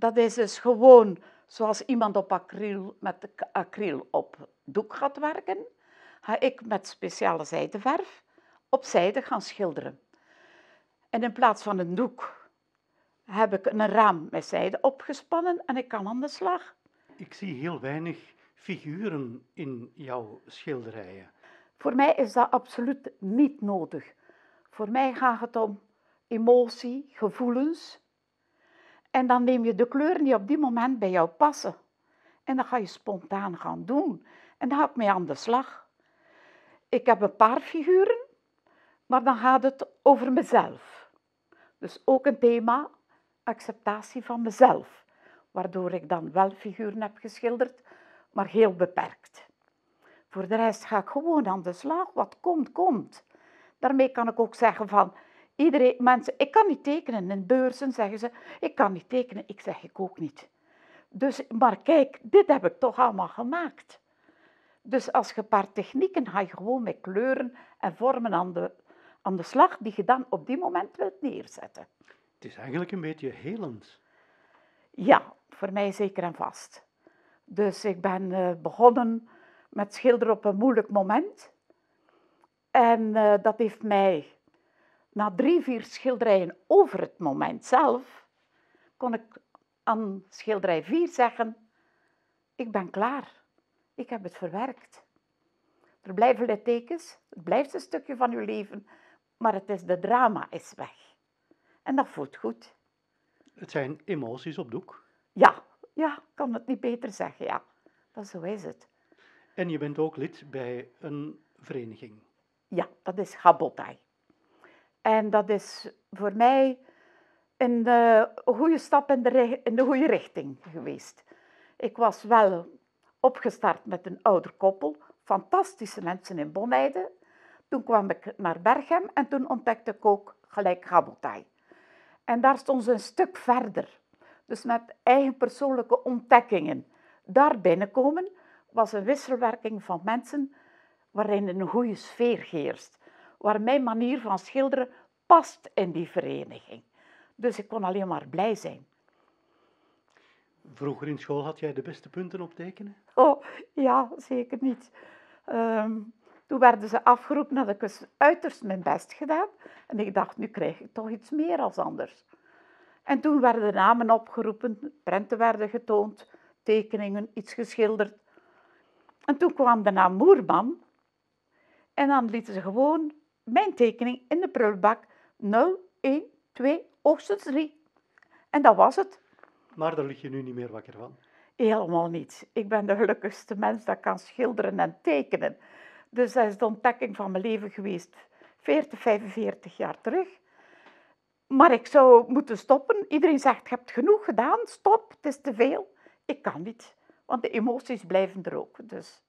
dat is dus gewoon zoals iemand op acryl met acryl op doek gaat werken, ga ik met speciale zijdeverf op zijde gaan schilderen. En in plaats van een doek heb ik een raam met zijde opgespannen en ik kan aan de slag. Ik zie heel weinig figuren in jouw schilderijen. Voor mij is dat absoluut niet nodig. Voor mij gaat het om emotie, gevoelens, en dan neem je de kleuren die op die moment bij jou passen. En dan ga je spontaan gaan doen. En dan ga ik mee aan de slag. Ik heb een paar figuren, maar dan gaat het over mezelf. Dus ook een thema, acceptatie van mezelf. Waardoor ik dan wel figuren heb geschilderd, maar heel beperkt. Voor de rest ga ik gewoon aan de slag. Wat komt, komt. Daarmee kan ik ook zeggen van, Iedereen, mensen, ik kan niet tekenen. In beurzen zeggen ze, ik kan niet tekenen. Ik zeg, ik ook niet. Dus, maar kijk, dit heb ik toch allemaal gemaakt. Dus als je een paar technieken ga je gewoon met kleuren en vormen aan de, aan de slag die je dan op die moment wilt neerzetten. Het is eigenlijk een beetje helend. Ja, voor mij zeker en vast. Dus ik ben eh, begonnen met schilderen op een moeilijk moment. En eh, dat heeft mij na drie, vier schilderijen over het moment zelf, kon ik aan schilderij vier zeggen: Ik ben klaar, ik heb het verwerkt. Er blijven littekens, het blijft een stukje van uw leven, maar het is, de drama is weg. En dat voelt goed. Het zijn emoties op doek? Ja, ja, ik kan het niet beter zeggen, ja. Dat, zo is het. En je bent ook lid bij een vereniging? Ja, dat is Gabotai. En dat is voor mij een eh, goede stap in de, in de goede richting geweest. Ik was wel opgestart met een ouder koppel, fantastische mensen in Bonheide. Toen kwam ik naar Berghem en toen ontdekte ik ook gelijk Gabotai. En daar stond ze een stuk verder. Dus met eigen persoonlijke ontdekkingen. Daar binnenkomen was een wisselwerking van mensen waarin een goede sfeer heerst waar mijn manier van schilderen past in die vereniging. Dus ik kon alleen maar blij zijn. Vroeger in school had jij de beste punten op tekenen? Oh, ja, zeker niet. Ehm, toen werden ze afgeroepen, had ik dus uiterst mijn best gedaan. En ik dacht, nu krijg ik toch iets meer als anders. En toen werden de namen opgeroepen, prenten werden getoond, tekeningen, iets geschilderd. En toen kwam de naam Moerman. En dan lieten ze gewoon mijn tekening in de prullenbak 0, 1, 2, oogstens 3. En dat was het. Maar daar lig je nu niet meer wakker van? Helemaal niet. Ik ben de gelukkigste mens dat kan schilderen en tekenen. Dus dat is de ontdekking van mijn leven geweest 40, 45 jaar terug. Maar ik zou moeten stoppen. Iedereen zegt, je hebt genoeg gedaan, stop, het is te veel. Ik kan niet, want de emoties blijven er ook. Dus